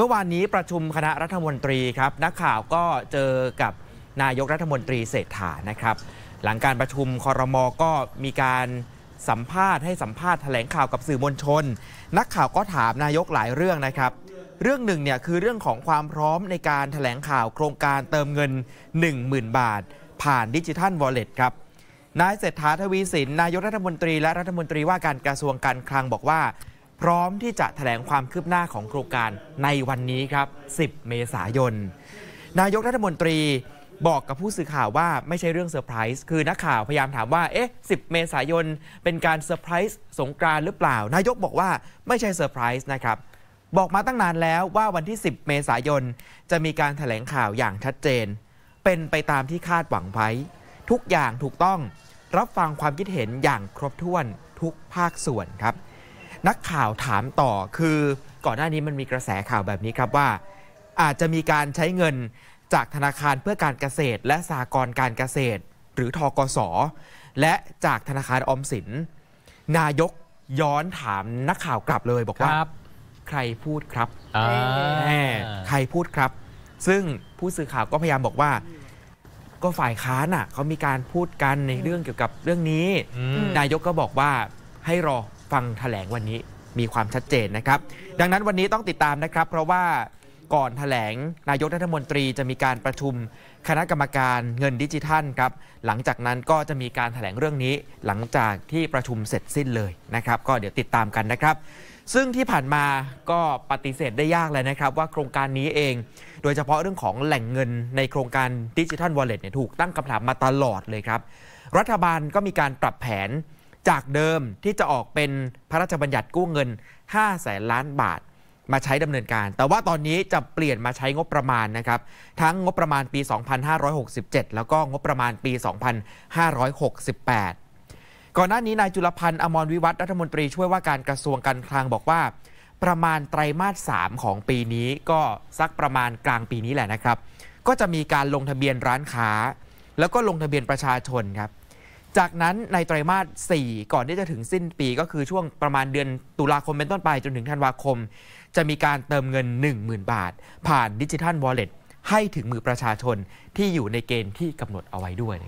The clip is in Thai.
เมื่อวานนี้ประชุมคณะรัฐมนตรีครับนักข่าวก็เจอกับนายกรัฐมนตรีเศรษฐานะครับ หลังการประชุมคอรมอก็มีการสัมภาษณ์ให้สัมภาษณ์แถลงข่าวกับสื่อมวลชน นักข่าวก็ถามนายกหลายเรื่องนะครับ เรื่องหนึ่งเนี่ยคือเรื่องของความพร้อมในการถแถลงข่าวโครงการเติมเงิน 10,000 บาท ผ่านดิจิทัลวอลเล็ตครับนายเศรษฐาทวีสินนายกรัฐมนตรีและรัฐมนตรีว่าการกระทรวงการคลังบอกว่าพร้อมที่จะแถลงความคืบหน้าของโครงการในวันนี้ครับ 10 เมษายน นายกรัฐมนตรีบอกกับผู้สื่อข่าวว่าไม่ใช่เรื่องเซอร์ไพรส์ คือนักข่าวพยายามถามว่า เอ๊ะ 10 เมษายนเป็นการเซอร์ไพรส์สงกรานหรือเปล่า นายกบอกว่าไม่ใช่เซอร์ไพรส์นะครับ บอกมาตั้งนานแล้วว่าวันที่ 10 เมษายน จะมีการถแถลงข่าวอย่างชัดเจน เป็นไปตามที่คาดหวังไว้ ทุกอย่างถูกต้อง รับฟังความคิดเห็นอย่างครบถ้วนทุกภาคส่วนครับนักข่าวถามต่อคือก่อนหน้านี้มันมีกระแสข่าวแบบนี้ครับว่า อาจจะมีการใช้เงินจากธนาคารเพื่อการเกษตรและสากรการเกษตร หรือทกสและจากธนาคารออมสินนายกย้อนถามนักข่าวกลับเลยบอกว่า ใครพูดครับใครพูดครับ ซึ่งผู้สื่อข่าวก็พยายามบอกว่า ก็ฝ่ายค้านอ่ะเขามีการพูดกันในเรื่องเกี่ยวกับเรื่องนี้ นายกก็บอกว่าให้รอฟังถแถลงวันนี้มีความชัดเจนนะครับ ดังนั้นวันนี้ต้องติดตามนะครับเพราะว่าก่อนถแถลงนายกรัฐมนตรี จะมีการประชุมคณะกรรมการเงินดิจิทัลครับหลังจากนั้นก็จะมีการถแถลงเรื่องนี้หลังจากที่ประชุมเสร็จสิ้นเลยนะครับ ก็เดี๋ยวติดตามกันนะครับ ซึ่งที่ผ่านมาก็ปฏิเสธได้ยากเลยนะครับ ว่าโครงการนี้เอง โดยเฉพาะเรื่องของแหล่งเงินในโครงการดิจิทัลวอลเล็ตเนี่ยถูกตั้งคำถามมาตลอดเลยครับ รัฐบาลก็มีการปรับแผนจากเดิมที่จะออกเป็นพระราชบัญญัติกู้เงิน5แสนล้านบาทมาใช้ดำเนินการ แต่ว่าตอนนี้จะเปลี่ยนมาใช้งบประมาณนะครับ ทั้งงบประมาณปี 2567 แล้วก็งบประมาณปี 2568 ก่อนหน้านี้นายจุลพันธ์อมรวิวัฒรัฐมนตรีช่วยว่าการกระทรวงการคลังบอกว่า ประมาณไตรมาส 3 ของปีนี้ก็สักประมาณกลางปีนี้แหละนะครับ ก็จะมีการลงทะเบียนร้านค้า แล้วก็ลงทะเบียนประชาชนครับจากนั้นในไตรมาส 4 ก่อนที่จะถึงสิ้นปีก็คือช่วงประมาณเดือนตุลาคมเป็นต้นไปจนถึงธันวาคม จะมีการเติมเงิน 10,000 บาท ผ่านดิจิทัลวอลเล็ตให้ถึงมือประชาชน ที่อยู่ในเกณฑ์ที่กำหนดเอาไว้ด้วย